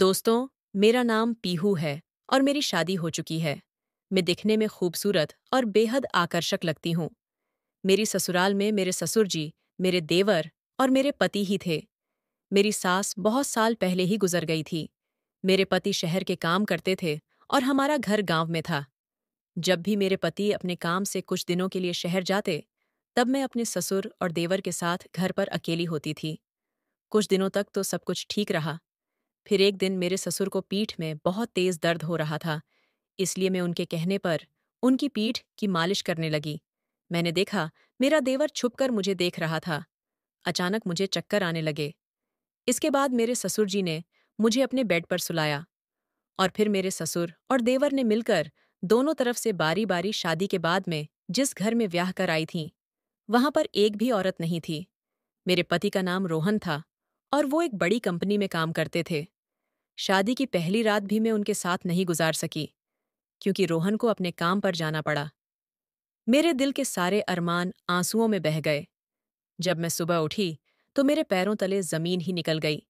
दोस्तों मेरा नाम पीहू है और मेरी शादी हो चुकी है मैं दिखने में खूबसूरत और बेहद आकर्षक लगती हूँ मेरी ससुराल में मेरे ससुर जी मेरे देवर और मेरे पति ही थे मेरी सास बहुत साल पहले ही गुजर गई थी मेरे पति शहर के काम करते थे और हमारा घर गांव में था जब भी मेरे पति अपने काम से कुछ दिनों के लिए शहर जाते तब मैं अपने ससुर और देवर के साथ घर पर अकेली होती थी कुछ दिनों तक तो सब कुछ ठीक रहा फिर एक दिन मेरे ससुर को पीठ में बहुत तेज दर्द हो रहा था इसलिए मैं उनके कहने पर उनकी पीठ की मालिश करने लगी मैंने देखा मेरा देवर छुपकर मुझे देख रहा था अचानक मुझे चक्कर आने लगे इसके बाद मेरे ससुर जी ने मुझे अपने बेड पर सुलाया और फिर मेरे ससुर और देवर ने मिलकर दोनों तरफ से बारी बारी शादी के बाद में जिस घर में व्याह कर आई थी वहां पर एक भी औरत नहीं थी मेरे पति का नाम रोहन था और वो एक बड़ी कंपनी में काम करते थे शादी की पहली रात भी मैं उनके साथ नहीं गुजार सकी क्योंकि रोहन को अपने काम पर जाना पड़ा मेरे दिल के सारे अरमान आंसुओं में बह गए जब मैं सुबह उठी तो मेरे पैरों तले जमीन ही निकल गई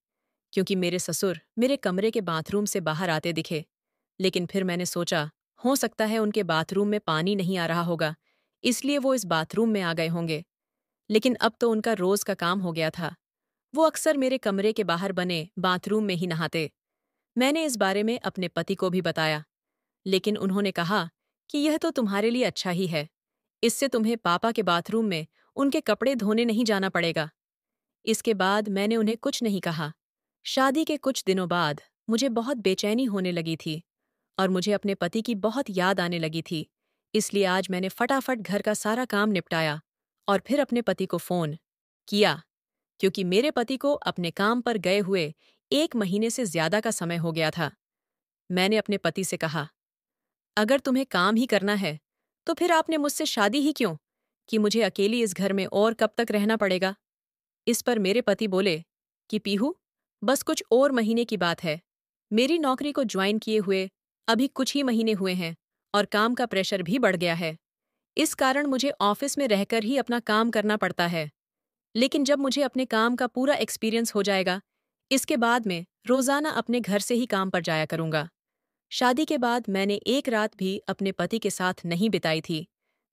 क्योंकि मेरे ससुर मेरे कमरे के बाथरूम से बाहर आते दिखे लेकिन फिर मैंने सोचा हो सकता है उनके बाथरूम में पानी नहीं आ रहा होगा इसलिए वो इस बाथरूम में आ गए होंगे लेकिन अब तो उनका रोज का काम हो गया था वो अक्सर मेरे कमरे के बाहर बने बाथरूम में ही नहाते मैंने इस बारे में अपने पति को भी बताया लेकिन उन्होंने कहा कि यह तो तुम्हारे लिए अच्छा ही है इससे तुम्हें पापा के बाथरूम में उनके कपड़े धोने नहीं जाना पड़ेगा इसके बाद मैंने उन्हें कुछ नहीं कहा शादी के कुछ दिनों बाद मुझे बहुत बेचैनी होने लगी थी और मुझे अपने पति की बहुत याद आने लगी थी इसलिए आज मैंने फटाफट घर का सारा काम निपटाया और फिर अपने पति को फोन किया क्योंकि मेरे पति को अपने काम पर गए हुए एक महीने से ज्यादा का समय हो गया था मैंने अपने पति से कहा अगर तुम्हें काम ही करना है तो फिर आपने मुझसे शादी ही क्यों कि मुझे अकेली इस घर में और कब तक रहना पड़ेगा इस पर मेरे पति बोले कि पीहू बस कुछ और महीने की बात है मेरी नौकरी को ज्वाइन किए हुए अभी कुछ ही महीने हुए हैं और काम का प्रेशर भी बढ़ गया है इस कारण मुझे ऑफिस में रहकर ही अपना काम करना पड़ता है लेकिन जब मुझे अपने काम का पूरा एक्सपीरियंस हो जाएगा इसके बाद में रोज़ाना अपने घर से ही काम पर जाया करूँगा शादी के बाद मैंने एक रात भी अपने पति के साथ नहीं बिताई थी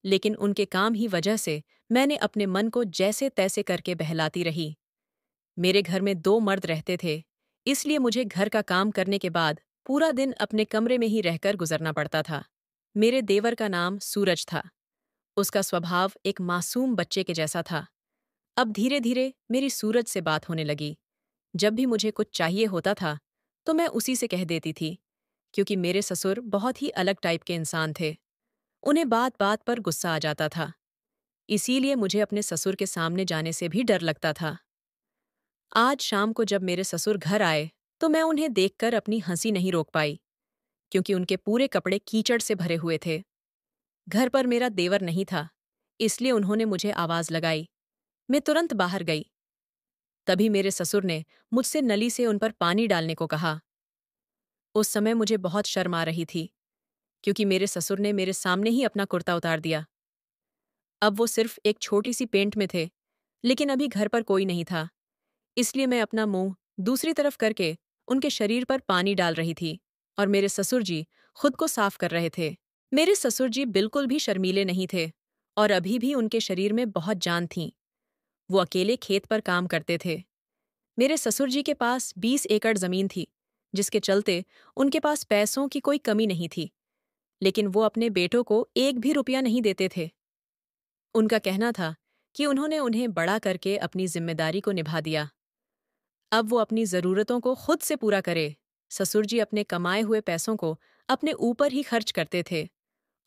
लेकिन उनके काम ही वजह से मैंने अपने मन को जैसे तैसे करके बहलाती रही मेरे घर में दो मर्द रहते थे इसलिए मुझे घर का काम करने के बाद पूरा दिन अपने कमरे में ही रहकर गुजरना पड़ता था मेरे देवर का नाम सूरज था उसका स्वभाव एक मासूम बच्चे के जैसा था अब धीरे धीरे मेरी सूरज से बात होने लगी जब भी मुझे कुछ चाहिए होता था तो मैं उसी से कह देती थी क्योंकि मेरे ससुर बहुत ही अलग टाइप के इंसान थे उन्हें बात बात पर गुस्सा आ जाता था इसीलिए मुझे अपने ससुर के सामने जाने से भी डर लगता था आज शाम को जब मेरे ससुर घर आए तो मैं उन्हें देखकर अपनी हंसी नहीं रोक पाई क्योंकि उनके पूरे कपड़े कीचड़ से भरे हुए थे घर पर मेरा देवर नहीं था इसलिए उन्होंने मुझे आवाज लगाई मैं तुरंत बाहर गई तभी मेरे ससुर ने मुझसे नली से उन पर पानी डालने को कहा उस समय मुझे बहुत शर्म आ रही थी क्योंकि मेरे ससुर ने मेरे सामने ही अपना कुर्ता उतार दिया अब वो सिर्फ एक छोटी सी पेंट में थे लेकिन अभी घर पर कोई नहीं था इसलिए मैं अपना मुंह दूसरी तरफ करके उनके शरीर पर पानी डाल रही थी और मेरे ससुर जी खुद को साफ कर रहे थे मेरे ससुर जी बिल्कुल भी शर्मीले नहीं थे और अभी भी उनके शरीर में बहुत जान थी वो अकेले खेत पर काम करते थे मेरे ससुर जी के पास बीस एकड़ जमीन थी जिसके चलते उनके पास पैसों की कोई कमी नहीं थी लेकिन वो अपने बेटों को एक भी रुपया नहीं देते थे उनका कहना था कि उन्होंने उन्हें बड़ा करके अपनी जिम्मेदारी को निभा दिया अब वो अपनी ज़रूरतों को खुद से पूरा करे ससुर जी अपने कमाए हुए पैसों को अपने ऊपर ही खर्च करते थे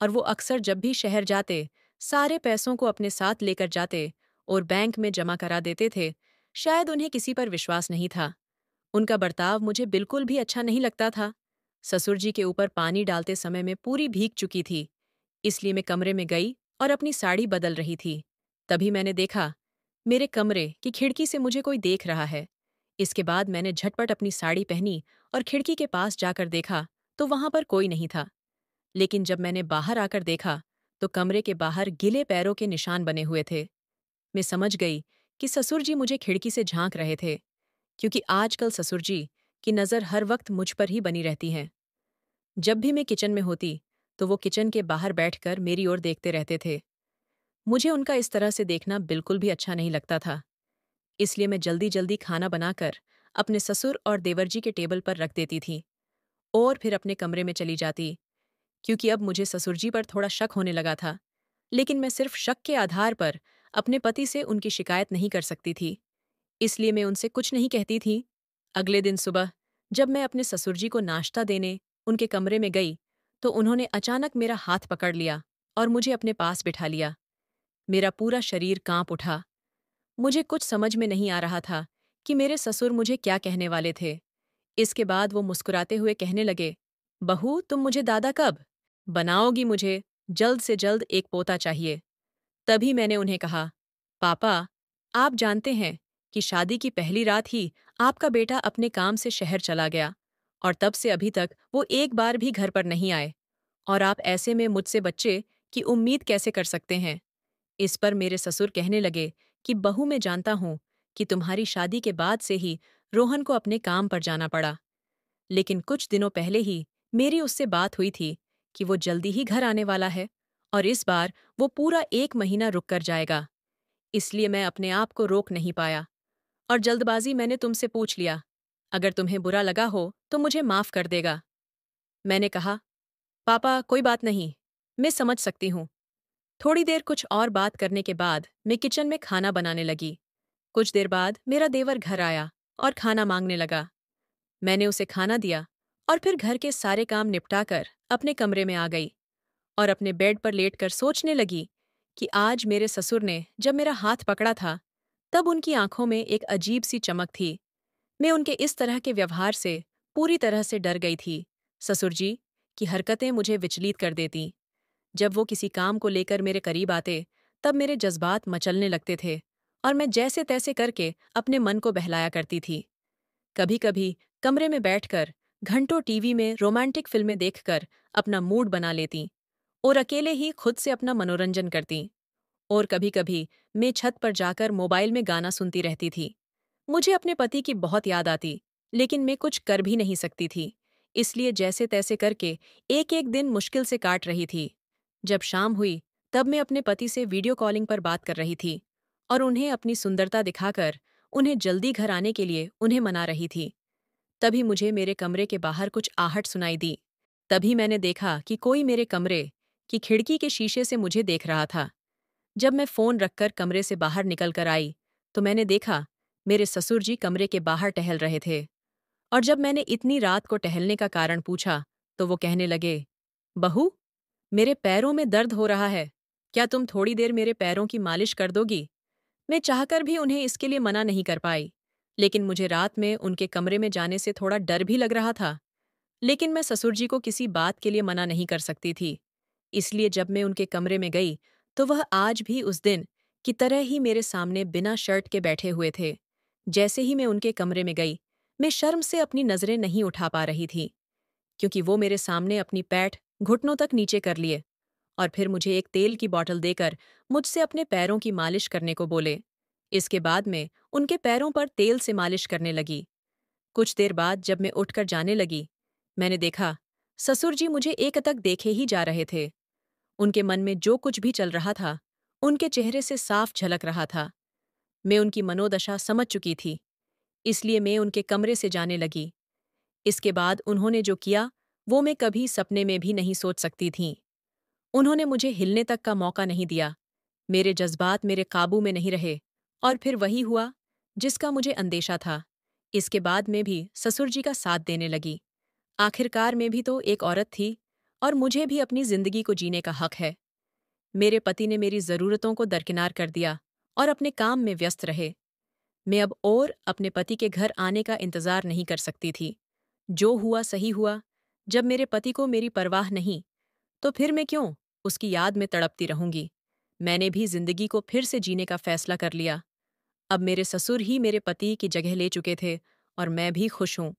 और वो अक्सर जब भी शहर जाते सारे पैसों को अपने साथ लेकर जाते और बैंक में जमा करा देते थे शायद उन्हें किसी पर विश्वास नहीं था उनका बर्ताव मुझे बिल्कुल भी अच्छा नहीं लगता था ससुर जी के ऊपर पानी डालते समय में पूरी भीग चुकी थी इसलिए मैं कमरे में गई और अपनी साड़ी बदल रही थी तभी मैंने देखा मेरे कमरे की खिड़की से मुझे कोई देख रहा है इसके बाद मैंने झटपट अपनी साड़ी पहनी और खिड़की के पास जाकर देखा तो वहां पर कोई नहीं था लेकिन जब मैंने बाहर आकर देखा तो कमरे के बाहर गिले पैरों के निशान बने हुए थे मैं समझ गई कि ससुर जी मुझे खिड़की से झांक रहे थे क्योंकि आजकल ससुर जी की नज़र हर वक्त मुझ पर ही बनी रहती है जब भी मैं किचन में होती तो वो किचन के बाहर बैठकर मेरी ओर देखते रहते थे मुझे उनका इस तरह से देखना बिल्कुल भी अच्छा नहीं लगता था इसलिए मैं जल्दी जल्दी खाना बनाकर अपने ससुर और देवर जी के टेबल पर रख देती थी और फिर अपने कमरे में चली जाती क्योंकि अब मुझे ससुर जी पर थोड़ा शक होने लगा था लेकिन मैं सिर्फ शक के आधार पर अपने पति से उनकी शिकायत नहीं कर सकती थी इसलिए मैं उनसे कुछ नहीं कहती थी अगले दिन सुबह जब मैं अपने ससुर जी को नाश्ता देने उनके कमरे में गई तो उन्होंने अचानक मेरा हाथ पकड़ लिया और मुझे अपने पास बिठा लिया मेरा पूरा शरीर कांप उठा मुझे कुछ समझ में नहीं आ रहा था कि मेरे ससुर मुझे क्या कहने वाले थे इसके बाद वो मुस्कुराते हुए कहने लगे बहू तुम मुझे दादा कब बनाओगी मुझे जल्द से जल्द एक पोता चाहिए तभी मैंने उन्हें कहा पापा आप जानते हैं कि शादी की पहली रात ही आपका बेटा अपने काम से शहर चला गया और तब से अभी तक वो एक बार भी घर पर नहीं आए और आप ऐसे में मुझसे बच्चे की उम्मीद कैसे कर सकते हैं इस पर मेरे ससुर कहने लगे कि बहू मैं जानता हूं कि तुम्हारी शादी के बाद से ही रोहन को अपने काम पर जाना पड़ा लेकिन कुछ दिनों पहले ही मेरी उससे बात हुई थी कि वो जल्दी ही घर आने वाला है और इस बार वो पूरा एक महीना रुक कर जाएगा इसलिए मैं अपने आप को रोक नहीं पाया और जल्दबाजी मैंने तुमसे पूछ लिया अगर तुम्हें बुरा लगा हो तो मुझे माफ कर देगा मैंने कहा पापा कोई बात नहीं मैं समझ सकती हूँ थोड़ी देर कुछ और बात करने के बाद मैं किचन में खाना बनाने लगी कुछ देर बाद मेरा देवर घर आया और खाना मांगने लगा मैंने उसे खाना दिया और फिर घर के सारे काम निपटाकर अपने कमरे में आ गई और अपने बेड पर लेटकर सोचने लगी कि आज मेरे ससुर ने जब मेरा हाथ पकड़ा था तब उनकी आंखों में एक अजीब सी चमक थी मैं उनके इस तरह के व्यवहार से पूरी तरह से डर गई थी ससुर जी की हरकतें मुझे विचलित कर देती जब वो किसी काम को लेकर मेरे करीब आते तब मेरे जज्बात मचलने लगते थे और मैं जैसे तैसे करके अपने मन को बहलाया करती थी कभी कभी कमरे में बैठकर घंटों टीवी में रोमांटिक फिल्में देखकर अपना मूड बना लेती और अकेले ही खुद से अपना मनोरंजन करती और कभी कभी मैं छत पर जाकर मोबाइल में गाना सुनती रहती थी मुझे अपने पति की बहुत याद आती लेकिन मैं कुछ कर भी नहीं सकती थी इसलिए जैसे तैसे करके एक एक दिन मुश्किल से काट रही थी जब शाम हुई तब मैं अपने पति से वीडियो कॉलिंग पर बात कर रही थी और उन्हें अपनी सुंदरता दिखाकर उन्हें जल्दी घर आने के लिए उन्हें मना रही थी तभी मुझे मेरे कमरे के बाहर कुछ आहट सुनाई दी तभी मैंने देखा कि कोई मेरे कमरे कि खिड़की के शीशे से मुझे देख रहा था जब मैं फोन रखकर कमरे से बाहर निकल कर आई तो मैंने देखा मेरे ससुर जी कमरे के बाहर टहल रहे थे और जब मैंने इतनी रात को टहलने का कारण पूछा तो वो कहने लगे बहू मेरे पैरों में दर्द हो रहा है क्या तुम थोड़ी देर मेरे पैरों की मालिश कर दोगी मैं चाहकर भी उन्हें इसके लिए मना नहीं कर पाई लेकिन मुझे रात में उनके कमरे में जाने से थोड़ा डर भी लग रहा था लेकिन मैं ससुर जी को किसी बात के लिए मना नहीं कर सकती थी इसलिए जब मैं उनके कमरे में गई तो वह आज भी उस दिन की तरह ही मेरे सामने बिना शर्ट के बैठे हुए थे जैसे ही मैं उनके कमरे में गई मैं शर्म से अपनी नज़रें नहीं उठा पा रही थी क्योंकि वो मेरे सामने अपनी पैठ घुटनों तक नीचे कर लिए और फिर मुझे एक तेल की बॉटल देकर मुझसे अपने पैरों की मालिश करने को बोले इसके बाद में उनके पैरों पर तेल से मालिश करने लगी कुछ देर बाद जब मैं उठकर जाने लगी मैंने देखा ससुर जी मुझे एक तक देखे ही जा रहे थे उनके मन में जो कुछ भी चल रहा था उनके चेहरे से साफ झलक रहा था मैं उनकी मनोदशा समझ चुकी थी इसलिए मैं उनके कमरे से जाने लगी इसके बाद उन्होंने जो किया वो मैं कभी सपने में भी नहीं सोच सकती थी उन्होंने मुझे हिलने तक का मौका नहीं दिया मेरे जज्बात मेरे काबू में नहीं रहे और फिर वही हुआ जिसका मुझे अंदेशा था इसके बाद मैं भी ससुर जी का साथ देने लगी आखिरकार मैं भी तो एक औरत थी और मुझे भी अपनी जिंदगी को जीने का हक है मेरे पति ने मेरी जरूरतों को दरकिनार कर दिया और अपने काम में व्यस्त रहे मैं अब और अपने पति के घर आने का इंतजार नहीं कर सकती थी जो हुआ सही हुआ जब मेरे पति को मेरी परवाह नहीं तो फिर मैं क्यों उसकी याद में तड़पती रहूंगी मैंने भी जिंदगी को फिर से जीने का फैसला कर लिया अब मेरे ससुर ही मेरे पति की जगह ले चुके थे और मैं भी खुश हूं